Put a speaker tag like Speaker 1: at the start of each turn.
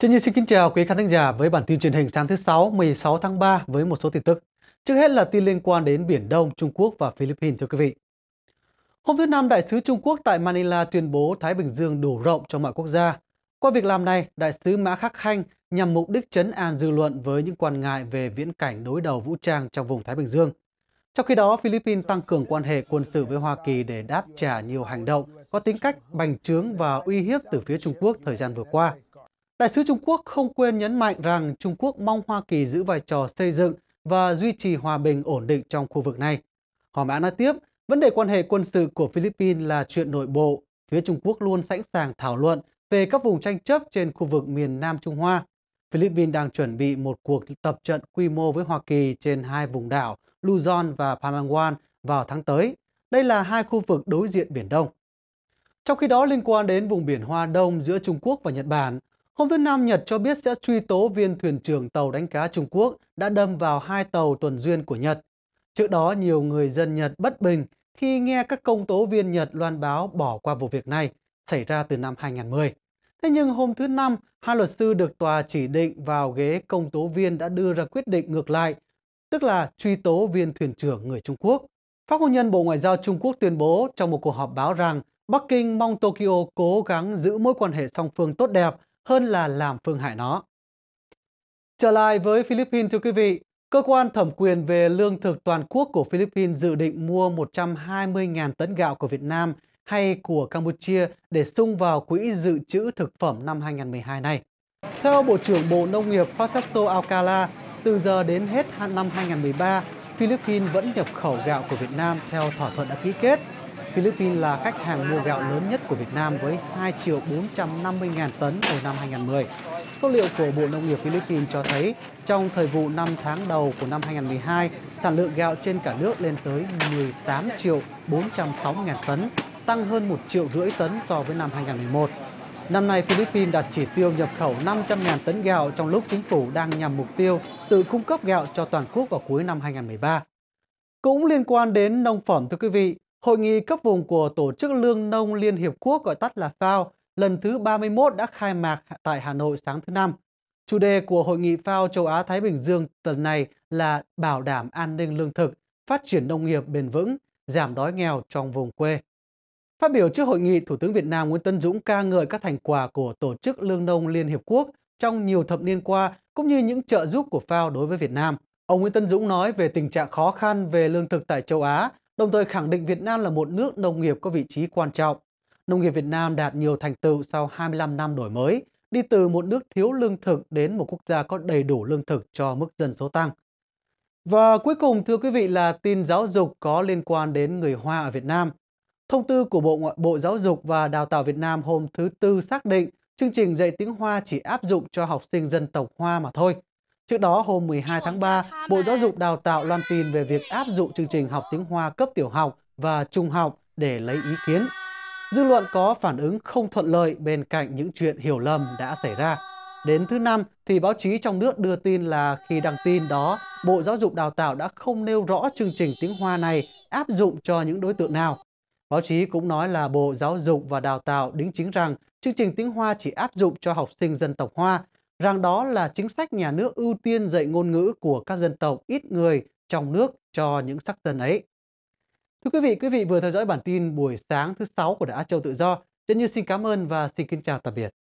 Speaker 1: Chân Nhi xin kính chào quý khán thính giả với bản tin truyền hình sáng thứ 6 16 tháng 3 với một số tin tức. Trước hết là tin liên quan đến Biển Đông, Trung Quốc và Philippines thưa quý vị. Hôm thứ Năm, Đại sứ Trung Quốc tại Manila tuyên bố Thái Bình Dương đủ rộng cho mọi quốc gia. Qua việc làm này, Đại sứ Mã Khắc Khanh nhằm mục đích chấn an dư luận với những quan ngại về viễn cảnh đối đầu vũ trang trong vùng Thái Bình Dương. Trong khi đó, Philippines tăng cường quan hệ quân sự với Hoa Kỳ để đáp trả nhiều hành động có tính cách bành trướng và uy hiếp từ phía Trung Quốc thời gian vừa qua – Đại sứ Trung Quốc không quên nhấn mạnh rằng Trung Quốc mong Hoa Kỳ giữ vai trò xây dựng và duy trì hòa bình ổn định trong khu vực này. Họ mã nói tiếp, vấn đề quan hệ quân sự của Philippines là chuyện nội bộ. Phía Trung Quốc luôn sẵn sàng thảo luận về các vùng tranh chấp trên khu vực miền Nam Trung Hoa. Philippines đang chuẩn bị một cuộc tập trận quy mô với Hoa Kỳ trên hai vùng đảo Luzon và Palawan vào tháng tới. Đây là hai khu vực đối diện Biển Đông. Trong khi đó, liên quan đến vùng biển Hoa Đông giữa Trung Quốc và Nhật Bản, Hôm thứ Năm, Nhật cho biết sẽ truy tố viên thuyền trưởng tàu đánh cá Trung Quốc đã đâm vào hai tàu tuần duyên của Nhật. Trước đó, nhiều người dân Nhật bất bình khi nghe các công tố viên Nhật loan báo bỏ qua vụ việc này xảy ra từ năm 2010. Thế nhưng hôm thứ Năm, hai luật sư được tòa chỉ định vào ghế công tố viên đã đưa ra quyết định ngược lại, tức là truy tố viên thuyền trưởng người Trung Quốc. Phát ngôn nhân Bộ Ngoại giao Trung Quốc tuyên bố trong một cuộc họp báo rằng Bắc Kinh mong Tokyo cố gắng giữ mối quan hệ song phương tốt đẹp hơn là làm phương hại nó. Trở lại với Philippines thưa quý vị, cơ quan thẩm quyền về lương thực toàn quốc của Philippines dự định mua 120.000 tấn gạo của Việt Nam hay của Campuchia để sung vào quỹ dự trữ thực phẩm năm 2012 này. Theo Bộ trưởng Bộ Nông nghiệp Fasato Alcala, từ giờ đến hết năm 2013, Philippines vẫn nhập khẩu gạo của Việt Nam theo thỏa thuận đã ký kết Philippines là khách hàng mua gạo lớn nhất của Việt Nam với 2 triệu 450 ngàn tấn hồi năm 2010. Số liệu của Bộ Nông nghiệp Philippines cho thấy trong thời vụ 5 tháng đầu của năm 2012, sản lượng gạo trên cả nước lên tới 18 triệu 460 ngàn tấn, tăng hơn 1 triệu rưỡi tấn so với năm 2011. Năm nay, Philippines đặt chỉ tiêu nhập khẩu 500.000 tấn gạo trong lúc chính phủ đang nhằm mục tiêu tự cung cấp gạo cho toàn quốc vào cuối năm 2013. Cũng liên quan đến nông phẩm thưa quý vị, Hội nghị cấp vùng của Tổ chức Lương Nông Liên Hiệp Quốc gọi tắt là FAO lần thứ 31 đã khai mạc tại Hà Nội sáng thứ Năm. Chủ đề của Hội nghị FAO châu Á-Thái Bình Dương tuần này là bảo đảm an ninh lương thực, phát triển nông nghiệp bền vững, giảm đói nghèo trong vùng quê. Phát biểu trước hội nghị, Thủ tướng Việt Nam Nguyễn Tân Dũng ca ngợi các thành quả của Tổ chức Lương Nông Liên Hiệp Quốc trong nhiều thập niên qua cũng như những trợ giúp của FAO đối với Việt Nam. Ông Nguyễn Tân Dũng nói về tình trạng khó khăn về lương thực tại châu Á đồng thời khẳng định Việt Nam là một nước nông nghiệp có vị trí quan trọng. Nông nghiệp Việt Nam đạt nhiều thành tựu sau 25 năm đổi mới, đi từ một nước thiếu lương thực đến một quốc gia có đầy đủ lương thực cho mức dân số tăng. Và cuối cùng thưa quý vị là tin giáo dục có liên quan đến người Hoa ở Việt Nam. Thông tư của Bộ Ngoại Bộ Giáo dục và Đào tạo Việt Nam hôm thứ Tư xác định chương trình dạy tiếng Hoa chỉ áp dụng cho học sinh dân tộc Hoa mà thôi – Trước đó, hôm 12 tháng 3, Bộ Giáo dục Đào tạo loan tin về việc áp dụng chương trình học tiếng Hoa cấp tiểu học và trung học để lấy ý kiến. Dư luận có phản ứng không thuận lợi bên cạnh những chuyện hiểu lầm đã xảy ra. Đến thứ năm thì báo chí trong nước đưa tin là khi đăng tin đó, Bộ Giáo dục Đào tạo đã không nêu rõ chương trình tiếng Hoa này áp dụng cho những đối tượng nào. Báo chí cũng nói là Bộ Giáo dục và Đào tạo đính chính rằng chương trình tiếng Hoa chỉ áp dụng cho học sinh dân tộc Hoa rằng đó là chính sách nhà nước ưu tiên dạy ngôn ngữ của các dân tộc ít người trong nước cho những sắc dân ấy. Thưa quý vị, quý vị vừa theo dõi bản tin buổi sáng thứ sáu của Đài Á Châu Tự Do. Chân Như xin cảm ơn và xin kính chào tạm biệt.